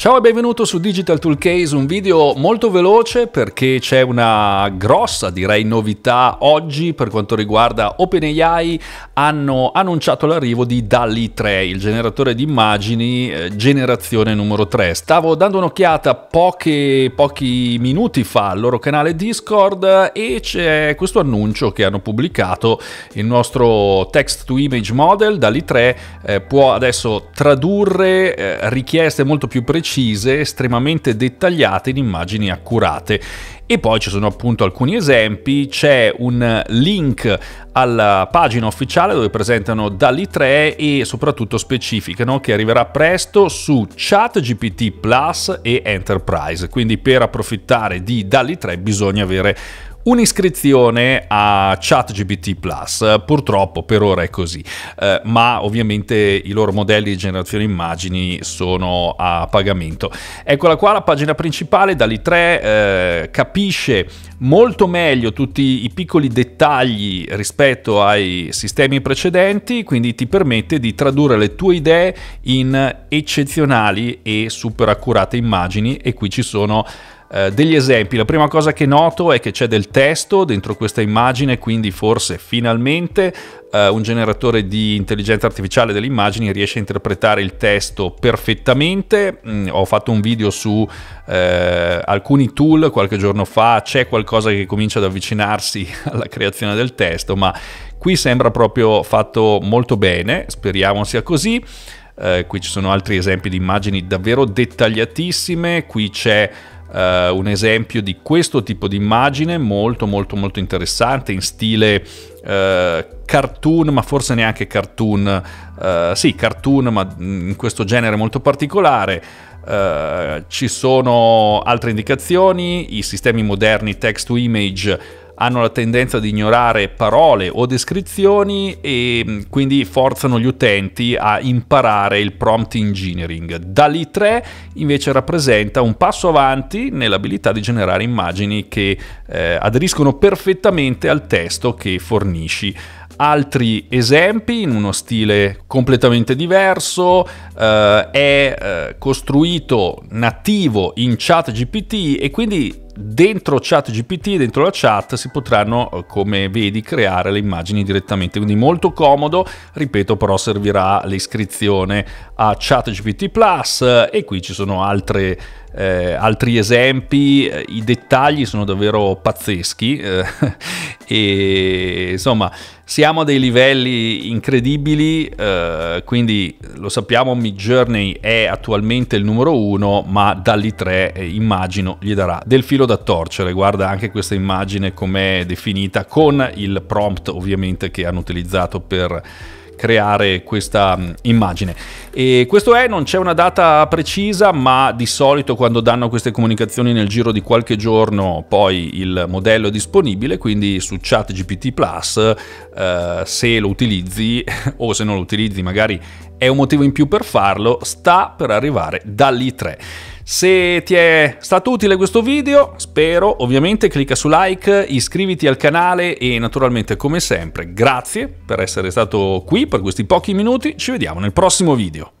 Ciao e benvenuto su Digital Toolcase, un video molto veloce perché c'è una grossa, direi, novità oggi per quanto riguarda OpenAI. Hanno annunciato l'arrivo di DALI 3, il generatore di immagini eh, generazione numero 3. Stavo dando un'occhiata poche, pochi minuti fa al loro canale Discord e c'è questo annuncio che hanno pubblicato. Il nostro text to image model DALI 3 eh, può adesso tradurre eh, richieste molto più precise precise, estremamente dettagliate in immagini accurate. E poi ci sono appunto alcuni esempi, c'è un link alla pagina ufficiale dove presentano Dali 3 e soprattutto specificano che arriverà presto su ChatGPT Plus e Enterprise, quindi per approfittare di Dali 3 bisogna avere Un'iscrizione a ChatGPT Plus, purtroppo per ora è così, eh, ma ovviamente i loro modelli di generazione immagini sono a pagamento. Eccola qua la pagina principale, da 3 eh, capisce molto meglio tutti i piccoli dettagli rispetto ai sistemi precedenti, quindi ti permette di tradurre le tue idee in eccezionali e super accurate immagini e qui ci sono eh, degli esempi. La prima cosa che noto è che c'è del testo dentro questa immagine, quindi forse finalmente eh, un generatore di intelligenza artificiale delle immagini riesce a interpretare il testo perfettamente. Mm, ho fatto un video su eh, alcuni tool qualche giorno fa, c'è qualcosa che comincia ad avvicinarsi alla creazione del testo, ma qui sembra proprio fatto molto bene, speriamo sia così. Eh, qui ci sono altri esempi di immagini davvero dettagliatissime, qui c'è eh, un esempio di questo tipo di immagine molto molto molto interessante in stile uh, cartoon ma forse neanche cartoon uh, sì cartoon ma in questo genere molto particolare ci sono altre indicazioni i sistemi moderni text to image hanno la tendenza ad ignorare parole o descrizioni e mm, quindi forzano gli utenti a imparare il prompt engineering. DALI 3 invece rappresenta un passo avanti nell'abilità di generare immagini che eh, aderiscono perfettamente al testo che fornisci altri esempi in uno stile completamente diverso, eh, è eh, costruito nativo in chat GPT e quindi dentro ChatGPT, dentro la chat, si potranno, eh, come vedi, creare le immagini direttamente, quindi molto comodo, ripeto però servirà l'iscrizione a ChatGPT Plus eh, e qui ci sono altre eh, altri esempi, eh, i dettagli sono davvero pazzeschi eh, e insomma siamo a dei livelli incredibili, eh, quindi lo sappiamo Midjourney è attualmente il numero uno, ma dall'I3 eh, immagino gli darà del filo da torcere, guarda anche questa immagine com'è definita con il prompt ovviamente che hanno utilizzato per creare questa mm, immagine. E questo è, non c'è una data precisa, ma di solito quando danno queste comunicazioni nel giro di qualche giorno poi il modello è disponibile, quindi su ChatGPT Plus eh, se lo utilizzi o se non lo utilizzi magari è un motivo in più per farlo, sta per arrivare dall'I3. Se ti è stato utile questo video, spero, ovviamente clicca su like, iscriviti al canale e naturalmente come sempre grazie per essere stato qui per questi pochi minuti, ci vediamo nel prossimo video.